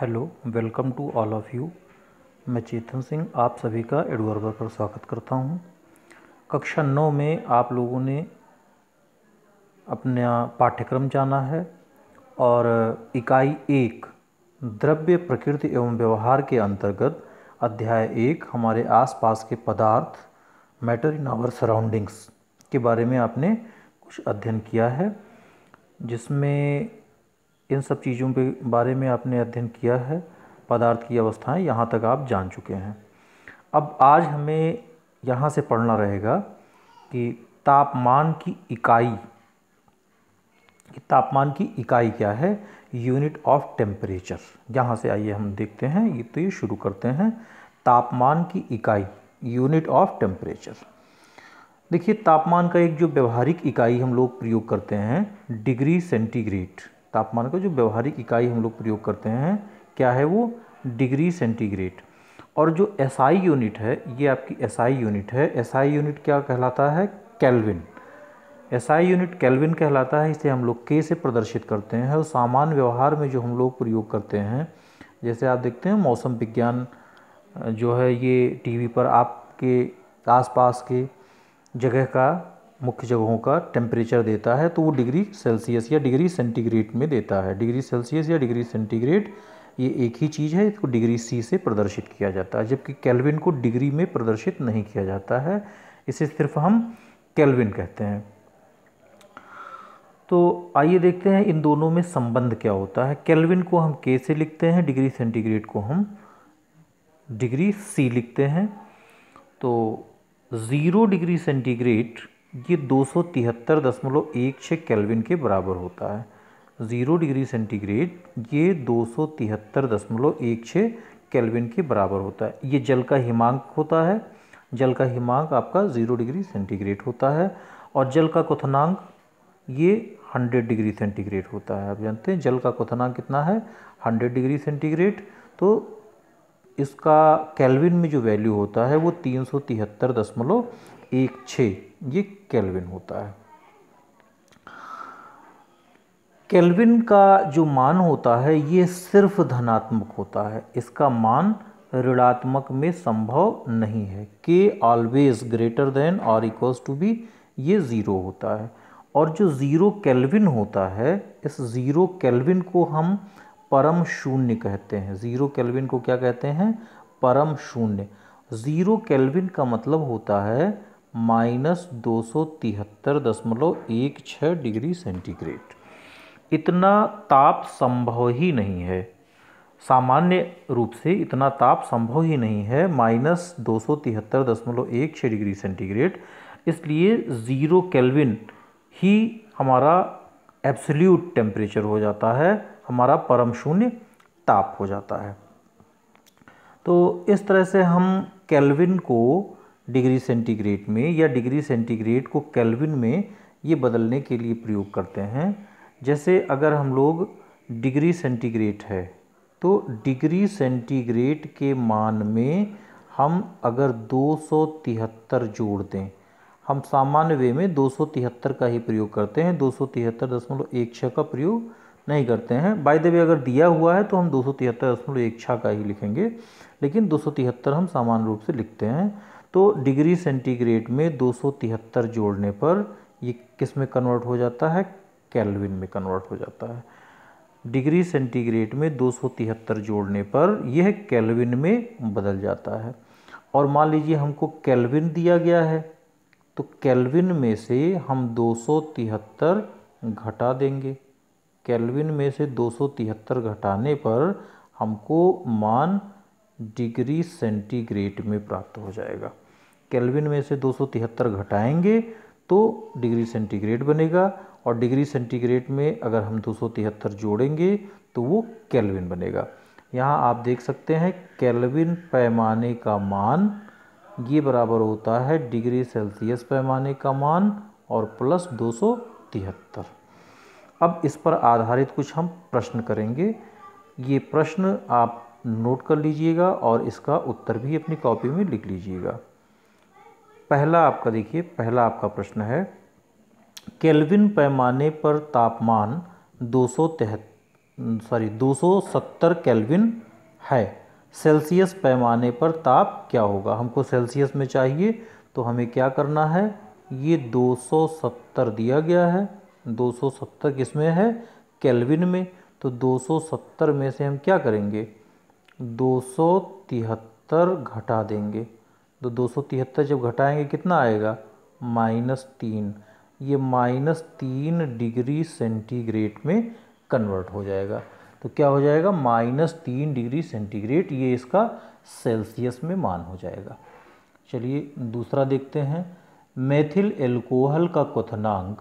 Hello welcome to all of you मैं चेतन सिंह आप सभी का एडवर्बर पर स्वागत करता हूं। कक्षा नौ में आप लोगों ने अपना पाठ्यक्रम जाना है और इकाई एक द्रव्य प्रकृति एवं व्यवहार के अंतर्गत अध्याय एक हमारे आसपास के पदार्थ मैटर इन आवर सराउंडिंग्स के बारे में आपने कुछ अध्ययन किया है जिसमें इन सब चीज़ों के बारे में आपने अध्ययन किया है पदार्थ की अवस्थाएं यहाँ तक आप जान चुके हैं अब आज हमें यहाँ से पढ़ना रहेगा कि तापमान की इकाई तापमान की इकाई क्या है यूनिट ऑफ टेम्परेचर यहाँ से आइए हम देखते हैं ये तो ये शुरू करते हैं तापमान की इकाई यूनिट ऑफ टेम्परेचर देखिए तापमान का एक जो व्यवहारिक इकाई हम लोग प्रयोग करते हैं डिग्री सेंटीग्रेड तापमान का जो व्यवहारिक इकाई हम लोग प्रयोग करते हैं क्या है वो डिग्री सेंटीग्रेड और जो एसआई यूनिट है ये आपकी एसआई यूनिट है एसआई यूनिट क्या कहलाता है कैलविन एसआई यूनिट कैलविन कहलाता है इसे हम लोग के से प्रदर्शित करते हैं और सामान्य व्यवहार में जो हम लोग प्रयोग करते हैं जैसे आप देखते हैं मौसम विज्ञान जो है ये टीवी पर आपके आसपास के जगह का मुख्य जगहों का टेम्परेचर देता है तो वो डिग्री सेल्सियस या डिग्री सेंटीग्रेड में देता है डिग्री सेल्सियस या डिग्री सेंटीग्रेड ये एक ही चीज़ है इसको डिग्री सी से प्रदर्शित किया जाता है जबकि कैलविन को डिग्री में प्रदर्शित नहीं किया जाता है इसे सिर्फ हम कैलविन कहते हैं तो आइए देखते हैं इन दोनों में संबंध क्या होता है कैलविन को हम के से लिखते हैं डिग्री सेंटीग्रेड को हम डिग्री सी लिखते हैं तो ज़ीरो डिग्री सेंटीग्रेड ये दो केल्विन के बराबर होता है ज़ीरो डिग्री सेंटीग्रेड ये दो केल्विन के बराबर होता है ये जल का हिमांक होता है जल का हिमांक आपका ज़ीरो डिग्री सेंटीग्रेड होता है और जल का क्वथनांक ये हंड्रेड डिग्री सेंटीग्रेड होता है आप जानते हैं जल का क्वथनांक कितना है हंड्रेड डिग्री सेंटीग्रेड तो इसका कैलविन में जो वैल्यू होता है वो तीन सौ तिहत्तर दशमलव एक छ ये केल्विन होता है केल्विन का जो मान होता है ये सिर्फ धनात्मक होता है इसका मान ऋणात्मक में संभव नहीं है के ऑलवेज ग्रेटर देन और इक्वल्स टू बी ये ज़ीरो होता है और जो ज़ीरो केल्विन होता है इस ज़ीरो केल्विन को हम परम शून्य कहते हैं ज़ीरो केल्विन को क्या कहते हैं परम शून्य ज़ीरो केल्विन का मतलब होता है माइनस दो सौ तिहत्तर दशमलव एक छः डिग्री सेंटीग्रेड इतना ताप संभव ही नहीं है सामान्य रूप से इतना ताप संभव ही नहीं है माइनस दो सौ तिहत्तर दशमलव एक छः डिग्री सेंटीग्रेड इसलिए ज़ीरो केल्विन ही हमारा एब्सोल्यूट टेम्परेचर हो जाता है हमारा परम शून्य ताप हो जाता है तो इस तरह से हम केल्विन को डिग्री सेंटीग्रेड में या डिग्री सेंटीग्रेड को केल्विन में ये बदलने के लिए प्रयोग करते हैं जैसे अगर हम लोग डिग्री सेंटीग्रेड है तो डिग्री सेंटीग्रेड के मान में हम अगर 273 जोड़ दें हम सामान्य वे में 273 का ही प्रयोग करते हैं दो दशमलव एक छः का प्रयोग नहीं करते हैं बाय द वे अगर दिया हुआ है तो हम दो दशमलव एक छः का ही लिखेंगे लेकिन दो हम सामान्य रूप से लिखते हैं तो डिग्री सेंटीग्रेड में दो जोड़ने पर ये किस में कन्वर्ट हो जाता है कैलविन में कन्वर्ट हो जाता है डिग्री सेंटीग्रेड में 273 जोड़ने पर यह कैलविन में बदल जाता है और मान लीजिए हमको कैलविन दिया गया है तो कैलविन में से हम 273 घटा देंगे कैलविन में से 273 घटाने पर हमको मान डिग्री सेंटीग्रेड में प्राप्त हो जाएगा केल्विन में से दो घटाएंगे तो डिग्री सेंटीग्रेड बनेगा और डिग्री सेंटीग्रेड में अगर हम दो जोड़ेंगे तो वो केल्विन बनेगा यहाँ आप देख सकते हैं केल्विन पैमाने का मान ये बराबर होता है डिग्री सेल्सियस पैमाने का मान और प्लस दो अब इस पर आधारित कुछ हम प्रश्न करेंगे ये प्रश्न आप नोट कर लीजिएगा और इसका उत्तर भी अपनी कॉपी में लिख लीजिएगा पहला आपका देखिए पहला आपका प्रश्न है केल्विन पैमाने पर तापमान दो सौ सॉरी 270 केल्विन है सेल्सियस पैमाने पर ताप क्या होगा हमको सेल्सियस में चाहिए तो हमें क्या करना है ये 270 दिया गया है 270 किस में है केल्विन में तो 270 में से हम क्या करेंगे दो घटा देंगे तो दो सौ तिहत्तर जब घटाएंगे कितना आएगा माइनस तीन ये माइनस तीन डिग्री सेंटीग्रेड में कन्वर्ट हो जाएगा तो क्या हो जाएगा माइनस तीन डिग्री सेंटीग्रेड ये इसका सेल्सियस में मान हो जाएगा चलिए दूसरा देखते हैं मेथिल एल्कोहल का क्वथनांक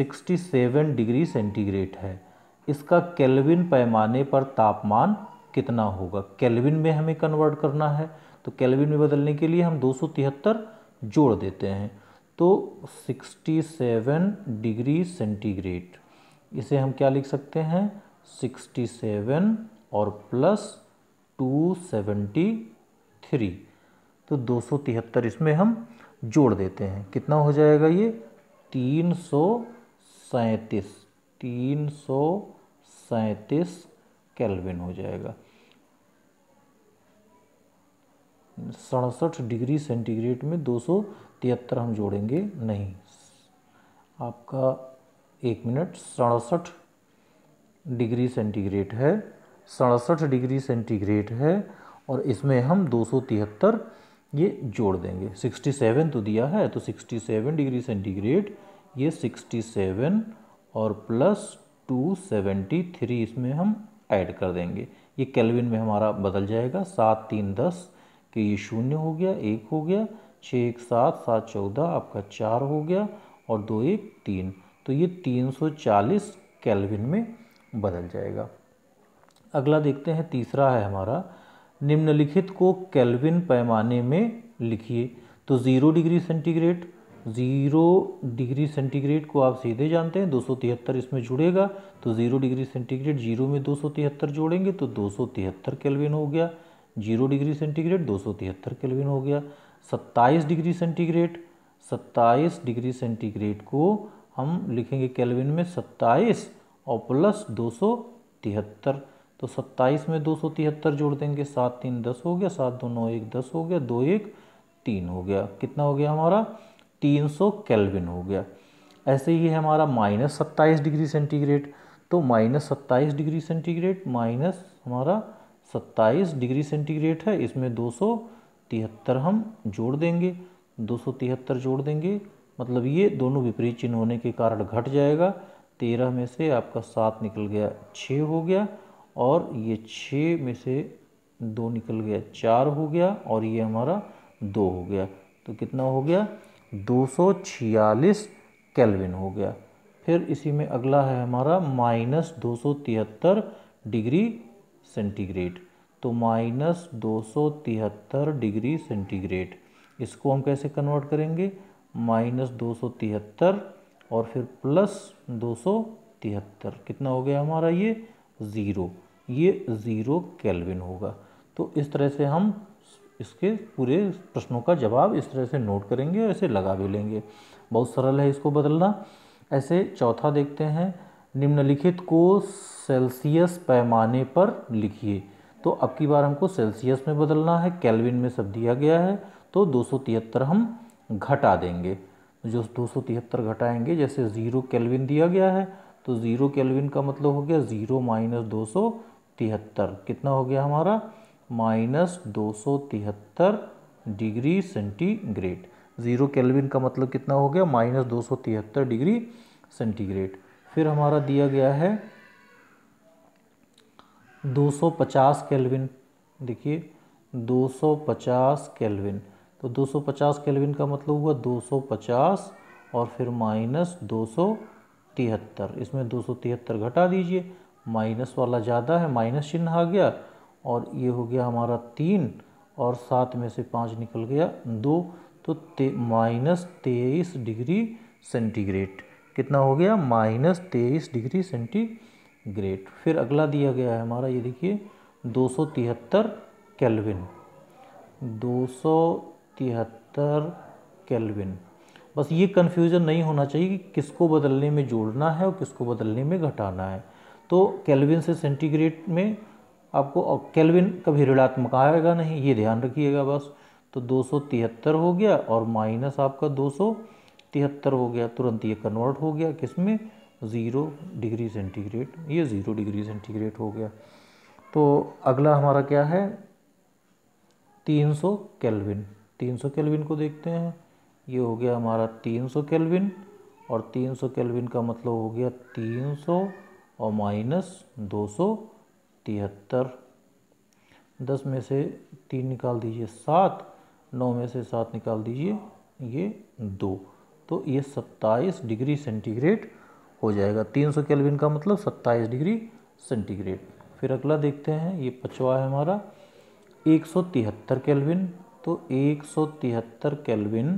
67 डिग्री सेंटीग्रेड है इसका केल्विन पैमाने पर तापमान कितना होगा केल्विन में हमें कन्वर्ट करना है तो कैलविन में बदलने के लिए हम दो जोड़ देते हैं तो 67 डिग्री सेंटीग्रेड इसे हम क्या लिख सकते हैं 67 और प्लस 273 तो 273 इसमें हम जोड़ देते हैं कितना हो जाएगा ये तीन सौ सैंतीस तीन सौ सैंतीस कैलविन हो जाएगा सड़सठ डिग्री सेंटीग्रेड में दो हम जोड़ेंगे नहीं आपका एक मिनट सड़सठ डिग्री सेंटीग्रेड है सड़सठ डिग्री सेंटीग्रेड है और इसमें हम दो ये जोड़ देंगे 67 तो दिया है तो 67 डिग्री सेंटीग्रेड ये 67 और प्लस 273 इसमें हम ऐड कर देंगे ये केल्विन में हमारा बदल जाएगा सात तीन दस कि ये शून्य हो गया एक हो गया छः एक सात सात चौदह आपका चार हो गया और दो एक तीन तो ये 340 केल्विन में बदल जाएगा अगला देखते हैं तीसरा है हमारा निम्नलिखित को केल्विन पैमाने में लिखिए तो zero degree centigrade zero degree centigrade को आप सीधे जानते हैं 273 इसमें जुड़ेगा तो ज़ीरो डिग्री सेंटीग्रेड जीरो में 273 जोड़ेंगे तो 273 केल्विन हो गया जीरो डिग्री सेंटीग्रेड दो सौ तिहत्तर केल्विन हो गया सत्ताईस डिग्री सेंटीग्रेड सत्ताईस डिग्री सेंटीग्रेड को हम लिखेंगे केल्विन में सत्ताईस और प्लस दो सौ तिहत्तर तो सत्ताईस में दो सौ तिहत्तर जोड़ देंगे सात तीन दस हो गया सात दो नौ एक दस हो गया दो एक तीन हो गया कितना हो गया हमारा तीन सौ केल्विन हो गया ऐसे ही है हमारा माइनस सत्ताईस डिग्री सेंटीग्रेड तो माइनस सत्ताईस डिग्री सेंटीग्रेड माइनस हमारा सत्ताईस डिग्री सेंटीग्रेड है इसमें दो सौ तिहत्तर हम जोड़ देंगे दो सौ तिहत्तर जोड़ देंगे मतलब ये दोनों विपरीत चिन्ह होने के कारण घट जाएगा तेरह में से आपका सात निकल गया छः हो गया और ये छः में से दो निकल गया चार हो गया और ये हमारा दो हो गया तो कितना हो गया दो सौ छियालीस कैलविन हो गया फिर इसी में अगला है हमारा माइनस दो सौ तिहत्तर डिग्री सेंटीग्रेड तो माइनस दो सौ तिहत्तर डिग्री सेंटीग्रेड इसको हम कैसे कन्वर्ट करेंगे माइनस दो सौ तिहत्तर और फिर प्लस दो सौ तिहत्तर कितना हो गया हमारा ये ज़ीरो ये ज़ीरो केल्विन होगा तो इस तरह से हम इसके पूरे प्रश्नों का जवाब इस तरह से नोट करेंगे और इसे लगा भी लेंगे बहुत सरल है इसको बदलना ऐसे चौथा देखते हैं निम्नलिखित को सेल्सियस पैमाने पर लिखिए तो अब की बार हमको सेल्सियस में बदलना है कैलविन में सब दिया गया है तो दो हम घटा देंगे जो दो घटाएंगे जैसे ज़ीरो कैलविन दिया गया है तो ज़ीरो कैलविन का मतलब हो गया ज़ीरो माइनस दो सौ तिहत्तर कितना हो गया हमारा माइनस दो सौ तिहत्तर डिग्री सेंटीग्रेड ज़ीरो कैलविन का मतलब कितना हो गया माइनस दो सौ तिहत्तर डिग्री सेंटीग्रेड फिर हमारा दिया गया है 250 केल्विन देखिए 250 केल्विन तो 250 केल्विन का मतलब हुआ 250 और फिर माइनस दो इसमें दो घटा दीजिए माइनस वाला ज़्यादा है माइनस चिन्ह आ गया और ये हो गया हमारा तीन और सात में से पाँच निकल गया दो तो ते, माइनस तेईस डिग्री सेंटीग्रेड कितना हो गया माइनस तेईस डिग्री सेंटीग्रेड फिर अगला दिया गया है हमारा ये देखिए दो सौ तिहत्तर कैलविन दो सौ तिहत्तर कैलविन बस ये कन्फ्यूज़न नहीं होना चाहिए कि किसको बदलने में जोड़ना है और किसको बदलने में घटाना है तो कैलविन से सेंटीग्रेड में आपको कैलविन कभी ऋणात्मक आएगा नहीं ये ध्यान रखिएगा बस तो दो हो गया और माइनस आपका दो तिहत्तर हो गया तुरंत ये कन्वर्ट हो गया किस में ज़ीरो डिग्री सेंटीग्रेड ये ज़ीरो डिग्री सेंटीग्रेड हो गया तो अगला हमारा क्या है 300 सौ कैलविन तीन केल्विन को देखते हैं ये हो गया हमारा 300 सौ कैलविन और 300 सौ कैलविन का मतलब हो गया 300 और माइनस दो सौ तिहत्तर दस में से तीन निकाल दीजिए सात नौ में से सात निकाल दीजिए ये दो तो ये 27 डिग्री सेंटीग्रेड हो जाएगा 300 सौ केलविन का मतलब 27 डिग्री सेंटीग्रेड फिर अगला देखते हैं ये पचवा है हमारा 173 केल्विन तो 173 केल्विन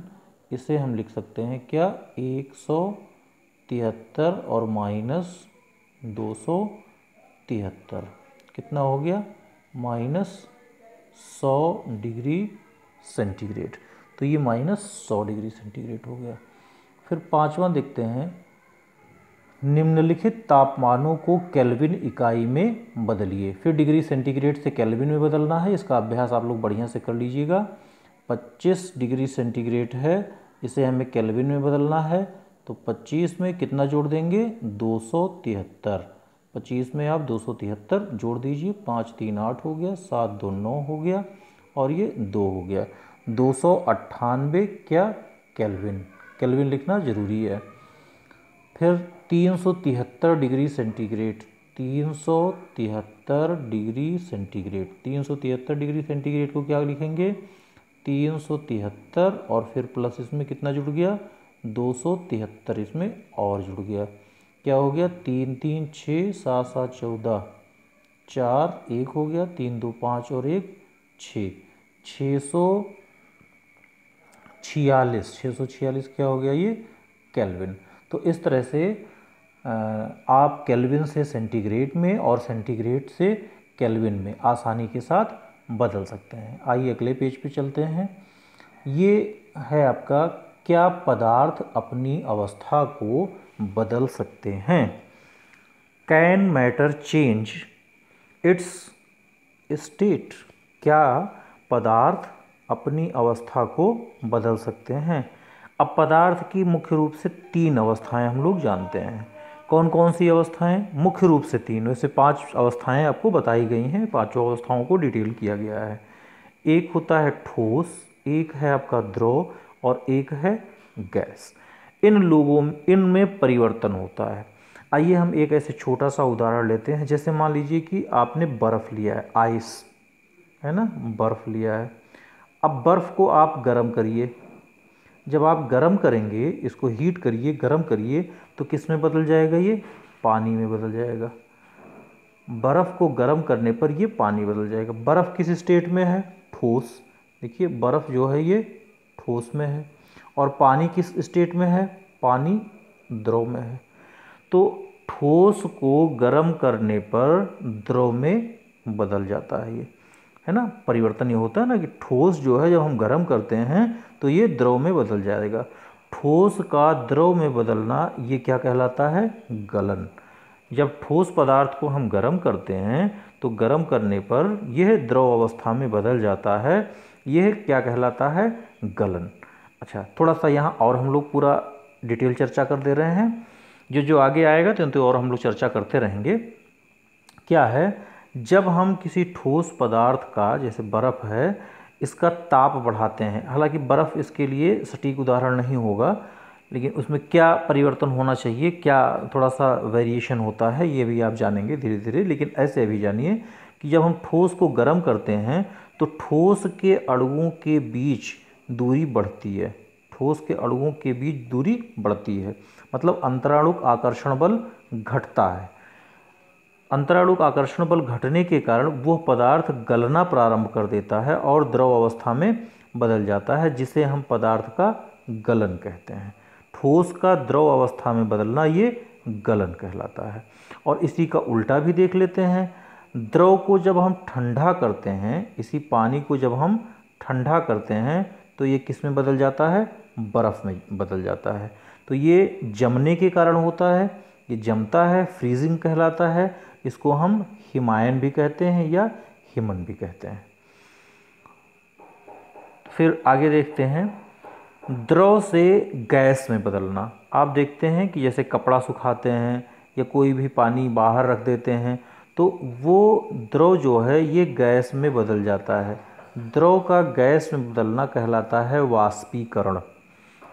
इसे हम लिख सकते हैं क्या 173 और माइनस 273 कितना हो गया माइनस 100 डिग्री सेंटीग्रेड तो ये माइनस 100 डिग्री सेंटीग्रेड हो गया फिर पांचवा देखते हैं निम्नलिखित तापमानों को केल्विन इकाई में बदलिए फिर डिग्री सेंटीग्रेड से केल्विन में बदलना है इसका अभ्यास आप लोग बढ़िया से कर लीजिएगा 25 डिग्री सेंटीग्रेड है इसे हमें केल्विन में बदलना है तो 25 में कितना जोड़ देंगे 273 25 में आप 273 जोड़ दीजिए पाँच तीन आठ हो गया सात दो नौ हो गया और ये दो हो गया दो सौ क्या कैलविन केल्विन लिखना ज़रूरी है फिर 373 degree centigrade 373 degree centigrade 373 degree centigrade को क्या लिखेंगे 373 और फिर प्लस इसमें कितना जुड़ गया 273 इसमें और जुड़ गया क्या हो गया तीन तीन छः सात सात चौदह चार एक हो गया तीन दो पाँच और एक छः छः सौ छियालीस छः सौ छियालीस क्या हो गया ये कैलविन तो इस तरह से आप कैलविन से सेंटीग्रेड में और सेंटीग्रेड से कैलविन में आसानी के साथ बदल सकते हैं आइए अगले पेज पे चलते हैं ये है आपका क्या पदार्थ अपनी अवस्था को बदल सकते हैं can matter change its state क्या पदार्थ अपनी अवस्था को बदल सकते हैं अब पदार्थ की मुख्य रूप से तीन अवस्थाएं हम लोग जानते हैं कौन कौन सी अवस्थाएं मुख्य रूप से तीन वैसे पांच अवस्थाएं आपको बताई गई हैं पांचों अवस्थाओं को डिटेल किया गया है एक होता है ठोस एक है आपका द्रव और एक है गैस इन लोगों इनमें परिवर्तन होता है आइए हम एक ऐसे छोटा सा उदाहरण लेते हैं जैसे मान लीजिए कि आपने बर्फ़ लिया है आइस है ना बर्फ़ लिया है अब बर्फ़ को आप गर्म करिए जब आप गर्म करेंगे इसको हीट करिए गर्म करिए तो किस में बदल जाएगा ये पानी में बदल जाएगा बर्फ़ को गर्म करने पर ये पानी बदल जाएगा बर्फ़ किस स्टेट में है ठोस देखिए बर्फ़ जो है ये ठोस में है और पानी किस स्टेट में है पानी द्रव में है तो ठोस को गर्म करने पर द्रव में बदल जाता है ये है ना परिवर्तन ये होता है ना कि ठोस जो है जब हम गर्म करते हैं तो ये द्रव में बदल जाएगा ठोस का द्रव में बदलना ये क्या कहलाता है गलन जब ठोस पदार्थ को हम गर्म करते हैं तो गर्म करने पर यह द्रव अवस्था में बदल जाता है यह क्या कहलाता है गलन अच्छा थोड़ा सा यहाँ और हम लोग पूरा डिटेल चर्चा कर दे रहे हैं जो जो आगे आएगा तो, तो और हम लोग चर्चा करते रहेंगे क्या है जब हम किसी ठोस पदार्थ का जैसे बर्फ़ है इसका ताप बढ़ाते हैं हालांकि बर्फ़ इसके लिए सटीक उदाहरण नहीं होगा लेकिन उसमें क्या परिवर्तन होना चाहिए क्या थोड़ा सा वेरिएशन होता है ये भी आप जानेंगे धीरे धीरे लेकिन ऐसे भी जानिए कि जब हम ठोस को गर्म करते हैं तो ठोस के अड़ुओं के बीच दूरी बढ़ती है ठोस के अड़ुओं के बीच दूरी बढ़ती है मतलब अंतराणुक आकर्षण बल घटता है अंतराणुक आकर्षण बल घटने के कारण वह पदार्थ गलना प्रारंभ कर देता है और द्रव अवस्था में बदल जाता है जिसे हम पदार्थ का गलन कहते हैं ठोस का द्रव अवस्था में बदलना ये गलन कहलाता है और इसी का उल्टा भी देख लेते हैं द्रव को जब हम ठंडा करते हैं इसी पानी को जब हम ठंडा करते हैं तो ये किस में बदल जाता है बर्फ़ में बदल जाता है तो ये जमने के कारण होता है ये जमता है फ्रीजिंग कहलाता है इसको हम हिमायन भी कहते हैं या हिमन भी कहते हैं फिर आगे देखते हैं द्रव से गैस में बदलना आप देखते हैं कि जैसे कपड़ा सुखाते हैं या कोई भी पानी बाहर रख देते हैं तो वो द्रव जो है ये गैस में बदल जाता है द्रव का गैस में बदलना कहलाता है वाष्पीकरण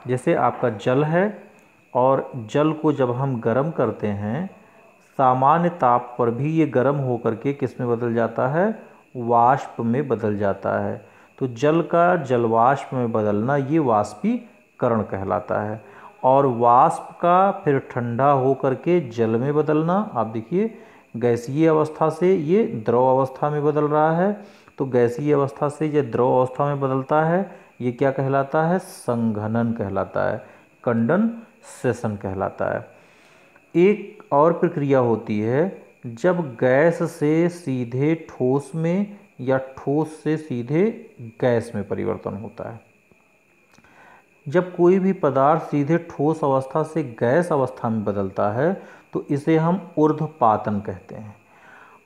जैसे आपका जल है और जल को जब हम गर्म करते हैं सामान्य ताप पर भी ये गर्म होकर के किस में बदल जाता है वाष्प में बदल जाता है तो जल का जलवाष्प में बदलना ये वाष्पीकरण कहलाता है और वाष्प का फिर ठंडा होकर के जल में बदलना आप देखिए गैसीय अवस्था से ये द्रव अवस्था में बदल रहा है तो गैसीय अवस्था से यह द्रव अवस्था में बदलता है ये क्या कहलाता है संघनन कहलाता है कंडन सेशन कहलाता है एक और प्रक्रिया होती है जब गैस से सीधे ठोस में या ठोस से सीधे गैस में परिवर्तन होता है जब कोई भी पदार्थ सीधे ठोस अवस्था से गैस अवस्था में बदलता है तो इसे हम ऊर्ध्वपातन कहते हैं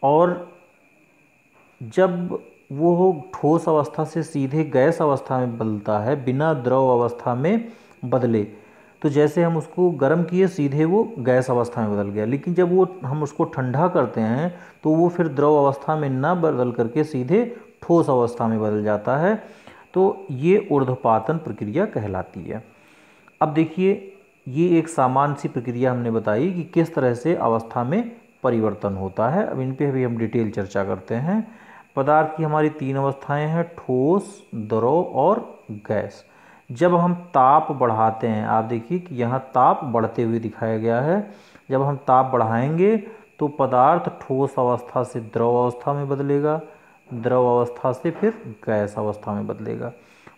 और जब वो ठोस अवस्था से सीधे गैस अवस्था में बदलता है बिना द्रव अवस्था में बदले तो जैसे हम उसको गर्म किए सीधे वो गैस अवस्था में बदल गया लेकिन जब वो हम उसको ठंडा करते हैं तो वो फिर द्रव अवस्था में ना बदल करके सीधे ठोस अवस्था में बदल जाता है तो ये ऊर्ध्वपातन प्रक्रिया कहलाती है अब देखिए ये एक सामान्य सी प्रक्रिया हमने बताई कि किस तरह से अवस्था में परिवर्तन होता है अब इन पर भी हम डिटेल चर्चा करते हैं पदार्थ की हमारी तीन अवस्थाएं हैं ठोस द्रव और गैस जब हम ताप बढ़ाते हैं आप देखिए कि यहाँ ताप बढ़ते हुए दिखाया गया है जब हम ताप बढ़ाएंगे तो पदार्थ ठोस अवस्था से द्रव अवस्था में बदलेगा द्रव अवस्था से फिर गैस अवस्था में बदलेगा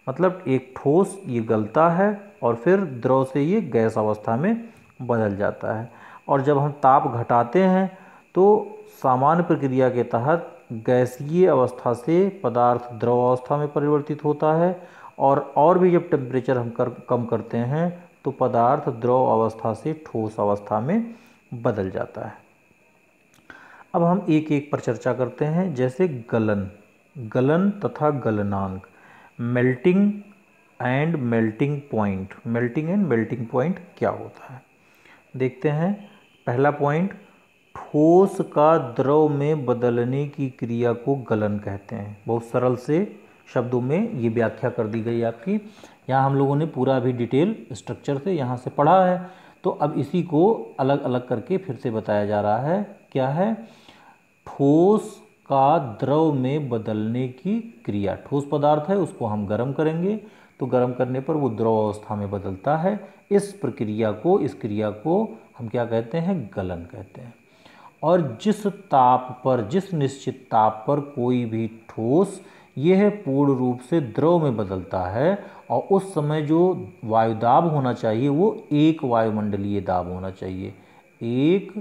मतलब एक ठोस ये गलता है और फिर द्रव से ये गैस अवस्था में बदल जाता है और जब हम ताप घटाते हैं तो सामान्य प्रक्रिया के तहत गैसीय अवस्था से पदार्थ द्रव अवस्था में परिवर्तित होता है और और भी जब टेम्परेचर हम कर कम करते हैं तो पदार्थ द्रव अवस्था से ठोस अवस्था में बदल जाता है अब हम एक एक पर चर्चा करते हैं जैसे गलन गलन तथा गलनांक melting and melting point melting and melting point क्या होता है देखते हैं पहला पॉइंट ठोस का द्रव में बदलने की क्रिया को गलन कहते हैं बहुत सरल से शब्दों में ये व्याख्या कर दी गई आपकी यहाँ हम लोगों ने पूरा अभी डिटेल स्ट्रक्चर से यहाँ से पढ़ा है तो अब इसी को अलग अलग करके फिर से बताया जा रहा है क्या है ठोस का द्रव में बदलने की क्रिया ठोस पदार्थ है उसको हम गर्म करेंगे तो गर्म करने पर वो द्रव अवस्था में बदलता है इस प्रक्रिया को इस क्रिया को हम क्या कहते हैं गलन कहते हैं और जिस ताप पर जिस निश्चित ताप पर कोई भी ठोस ये है पूर्ण रूप से द्रव में बदलता है और उस समय जो वायु दाब होना चाहिए वो एक वायुमंडलीय दाब होना चाहिए एक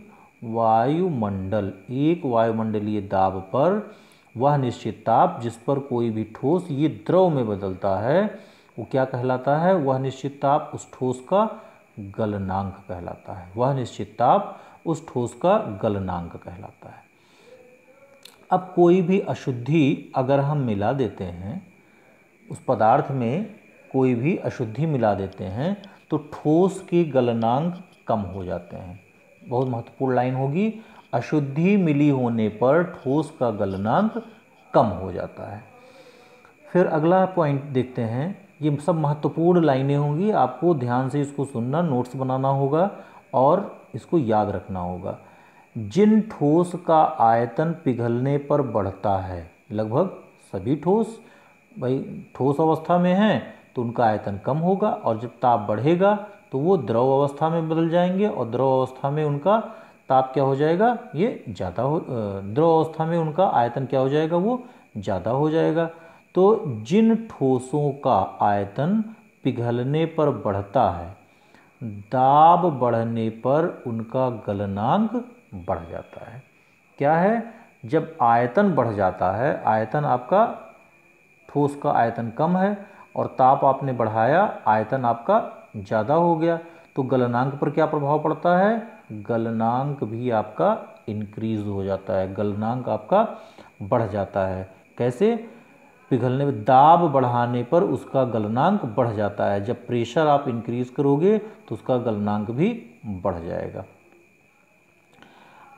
वायुमंडल एक वायुमंडलीय दाब पर वह निश्चित ताप जिस पर कोई भी ठोस ये द्रव में बदलता है वो क्या कहलाता है वह निश्चित ताप उस ठोस का गलनांक कहलाता है वह निश्चित ताप उस ठोस का गलनांक कहलाता है अब कोई भी अशुद्धि अगर हम मिला देते हैं उस पदार्थ में कोई भी अशुद्धि मिला देते हैं तो ठोस के गलनांक कम हो जाते हैं बहुत महत्वपूर्ण लाइन होगी अशुद्धि मिली होने पर ठोस का गलनांक कम हो जाता है फिर अगला पॉइंट देखते हैं ये सब महत्वपूर्ण लाइनें होंगी आपको ध्यान से इसको सुनना नोट्स बनाना होगा और इसको याद रखना होगा जिन ठोस का आयतन पिघलने पर बढ़ता है लगभग सभी ठोस भाई ठोस अवस्था में हैं तो उनका आयतन कम होगा और जब ताप बढ़ेगा तो वो द्रव अवस्था में बदल जाएंगे और द्रव अवस्था में उनका ताप क्या हो जाएगा ये ज़्यादा हो द्रव अवस्था में उनका आयतन क्या हो जाएगा वो ज़्यादा हो जाएगा तो जिन ठोसों का आयतन पिघलने पर बढ़ता है दाब बढ़ने पर उनका गलनांक बढ़ जाता है क्या है जब आयतन बढ़ जाता है आयतन आपका ठोस का आयतन कम है और ताप आपने बढ़ाया आयतन आपका ज़्यादा हो गया तो गलनांक पर क्या प्रभाव पड़ता है गलनांक भी आपका इंक्रीज हो जाता है गलनांक आपका बढ़ जाता है कैसे पिघलने में दाब बढ़ाने पर उसका गलनांक बढ़ जाता है जब प्रेशर आप इंक्रीज करोगे तो उसका गलनांक भी बढ़ जाएगा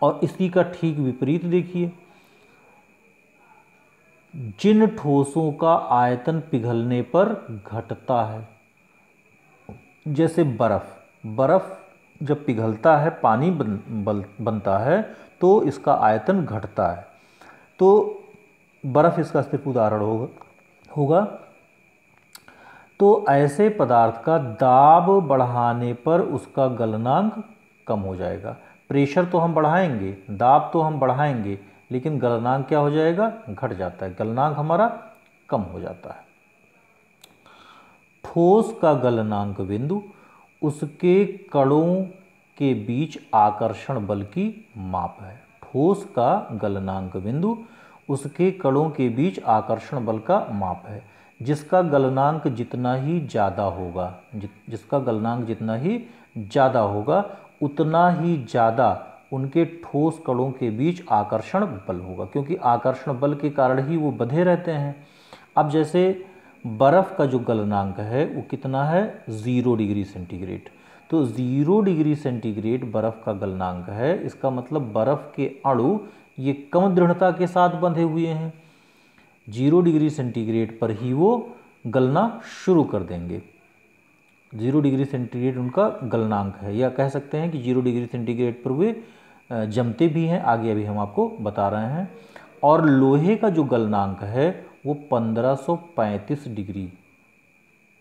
और इसी का ठीक विपरीत देखिए जिन ठोसों का आयतन पिघलने पर घटता है जैसे बर्फ़ बर्फ़ जब पिघलता है पानी बन बल, बनता है तो इसका आयतन घटता है तो बर्फ़ इसका सिर्फ उदाहरण होगा होगा तो ऐसे पदार्थ का दाब बढ़ाने पर उसका गलनांक कम हो जाएगा प्रेशर तो हम बढ़ाएंगे दाब तो हम बढ़ाएंगे लेकिन गलनांक क्या हो जाएगा घट जाता है गलनांक हमारा कम हो जाता है ठोस का गलनांक बिंदु उसके कणों के बीच आकर्षण बल की माप है ठोस का गलनांक बिंदु उसके कणों के बीच आकर्षण बल का माप है जिसका गलनांक जितना ही ज़्यादा होगा जिसका गलनांक जितना ही ज़्यादा होगा उतना ही ज़्यादा उनके ठोस कड़ों के बीच आकर्षण बल होगा क्योंकि आकर्षण बल के कारण ही वो बधे रहते हैं अब जैसे बर्फ़ का जो गलनांक है वो कितना है ज़ीरो डिग्री सेंटीग्रेड तो ज़ीरो डिग्री सेंटीग्रेड बर्फ़ का गलनांक है इसका मतलब बर्फ़ के अणु ये कम दृढ़ता के साथ बंधे हुए हैं जीरो डिग्री सेंटीग्रेड पर ही वो गलना शुरू कर देंगे जीरो डिग्री सेंटीग्रेड उनका गलनांक है या कह सकते हैं कि जीरो डिग्री सेंटीग्रेड पर वे जमते भी हैं आगे अभी हम आपको बता रहे हैं और लोहे का जो गलनांक है वो 1535 डिग्री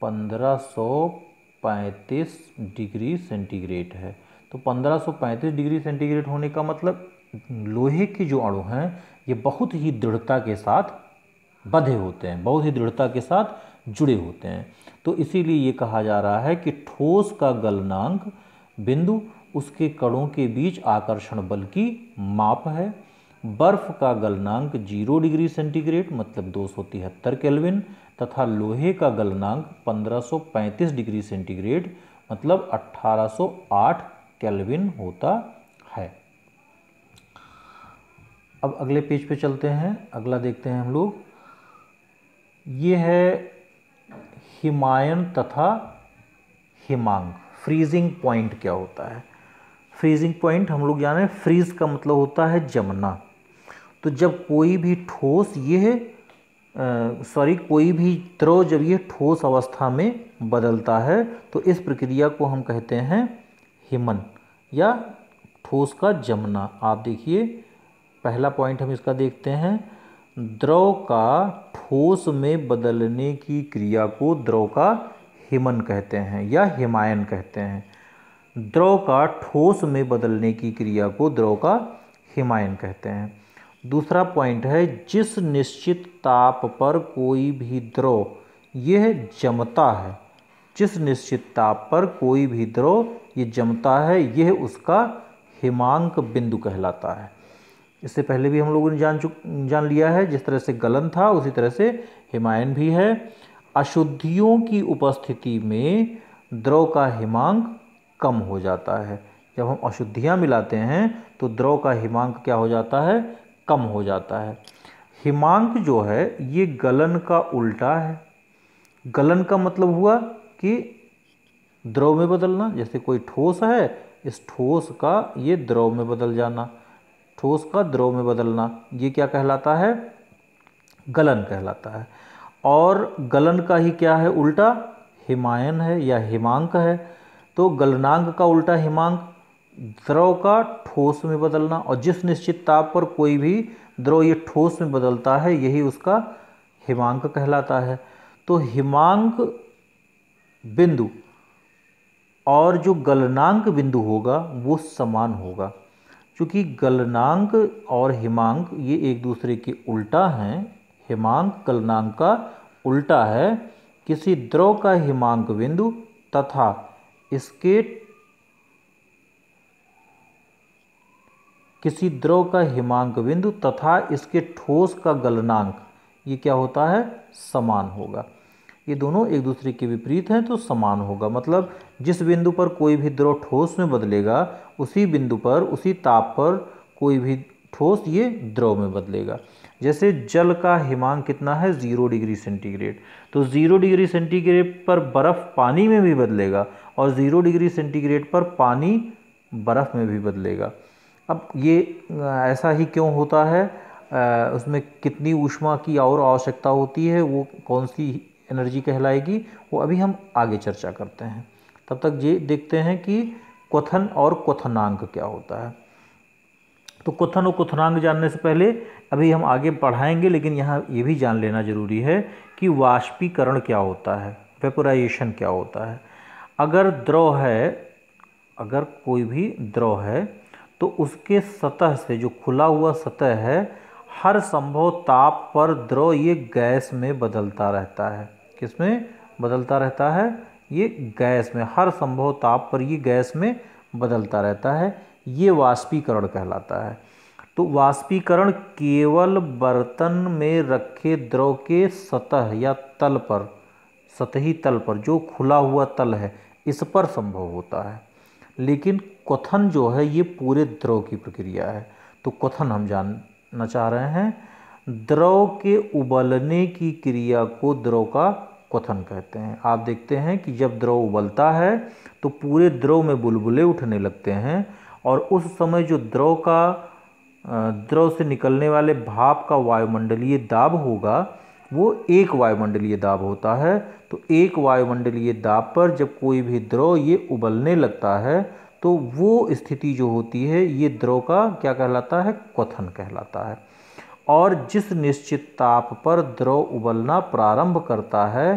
1535 डिग्री सेंटीग्रेड है तो 1535 डिग्री सेंटीग्रेड होने का मतलब लोहे के जो अणु हैं ये बहुत ही दृढ़ता के साथ बधे होते हैं बहुत ही दृढ़ता के साथ जुड़े होते हैं तो इसीलिए ये कहा जा रहा है कि ठोस का गलनांक बिंदु उसके कणों के बीच आकर्षण बल की माप है बर्फ का गलनांक जीरो डिग्री सेंटीग्रेड मतलब दो सौ तिहत्तर केल्विन तथा लोहे का गलनांक 1535 डिग्री सेंटीग्रेड मतलब 1808 केल्विन होता है अब अगले पेज पे चलते हैं अगला देखते हैं हम लोग ये है हिमायन तथा हिमांग फ्रीजिंग पॉइंट क्या होता है फ्रीजिंग पॉइंट हम लोग जाने फ्रीज का मतलब होता है जमना तो जब कोई भी ठोस यह सॉरी कोई भी द्रव जब ये ठोस अवस्था में बदलता है तो इस प्रक्रिया को हम कहते हैं हिमन या ठोस का जमना आप देखिए पहला पॉइंट हम इसका देखते हैं द्रव का ठोस में बदलने की क्रिया को द्रव का हिमन कहते हैं या हिमायन कहते हैं द्रव का ठोस में बदलने की क्रिया को द्रव का हिमायन कहते हैं दूसरा पॉइंट है जिस निश्चित ताप पर कोई भी द्रव यह जमता है जिस निश्चित ताप पर कोई भी द्रव यह जमता है यह उसका हिमांक बिंदु कहलाता है इससे पहले भी हम लोगों ने जान चुक जान लिया है जिस तरह से गलन था उसी तरह से हिमायन भी है अशुद्धियों की उपस्थिति में द्रव का हिमांक कम हो जाता है जब हम अशुद्धियाँ मिलाते हैं तो द्रव का हिमांक क्या हो जाता है कम हो जाता है हिमांक जो है ये गलन का उल्टा है गलन का मतलब हुआ कि द्रव में बदलना जैसे कोई ठोस है इस ठोस का ये द्रव में बदल जाना ठोस तो का द्रव में बदलना ये क्या कहलाता है गलन कहलाता है और गलन का ही क्या है उल्टा हिमायन है या हिमांक है तो गलनांक का उल्टा हिमांक द्रव का ठोस में बदलना और जिस निश्चित ताप पर कोई भी द्रव ये ठोस में बदलता है यही उसका हिमांक कहलाता है तो हिमांक बिंदु और जो गलनांक बिंदु होगा वो समान होगा चूँकि गलनांक और हिमांक ये एक दूसरे के उल्टा हैं हिमांक गलनांक का उल्टा है किसी द्रव का हिमांक बिंदु तथा इसके किसी द्रव का हिमांक बिंदु तथा इसके ठोस का गलनांक ये क्या होता है समान होगा ये दोनों एक दूसरे के विपरीत हैं तो समान होगा मतलब जिस बिंदु पर कोई भी द्रव ठोस में बदलेगा उसी बिंदु पर उसी ताप पर कोई भी ठोस ये द्रव में बदलेगा जैसे जल का हिमांक कितना है ज़ीरो डिग्री सेंटीग्रेड तो ज़ीरो डिग्री सेंटीग्रेड पर बर्फ़ पानी में भी बदलेगा और ज़ीरो डिग्री सेंटीग्रेड पर पानी बर्फ़ में भी बदलेगा अब ये ऐसा ही क्यों होता है आ, उसमें कितनी ऊष्मा की और आवश्यकता होती है वो कौन सी एनर्जी कहलाएगी वो अभी हम आगे चर्चा करते हैं तब तक ये देखते हैं कि क्वथन और क्वनांग क्या होता है तो क्वथन और क्वनांग जानने से पहले अभी हम आगे पढ़ाएंगे लेकिन यहाँ ये भी जान लेना ज़रूरी है कि वाष्पीकरण क्या होता है वेपोराइजेशन क्या होता है अगर द्रव है अगर कोई भी द्रव है तो उसके सतह से जो खुला हुआ सतह है हर संभव ताप पर द्रव ये गैस में बदलता रहता है किस में बदलता रहता है ये गैस में हर संभव ताप पर ये गैस में बदलता रहता है ये वाष्पीकरण कहलाता है तो वाष्पीकरण केवल बर्तन में रखे द्रव के सतह या तल पर सतही तल पर जो खुला हुआ तल है इस पर संभव होता है लेकिन क्वथन जो है ये पूरे द्रव की प्रक्रिया है तो क्वथन हम जानना चाह रहे हैं द्रव के उबलने की क्रिया को द्रव का क्वथन कहते हैं आप देखते हैं कि जब द्रव उबलता है तो पूरे द्रव में बुलबुले उठने लगते हैं और उस समय जो द्रव का द्रव से निकलने वाले भाप का वायुमंडलीय दाब होगा वो एक वायुमंडलीय दाब होता है तो एक वायुमंडलीय दाब पर जब कोई भी द्रव ये उबलने लगता है तो वो स्थिति जो होती है ये द्रव का क्या कहलाता है क्वथन कहलाता है और जिस निश्चित ताप पर द्रव उबलना प्रारंभ करता है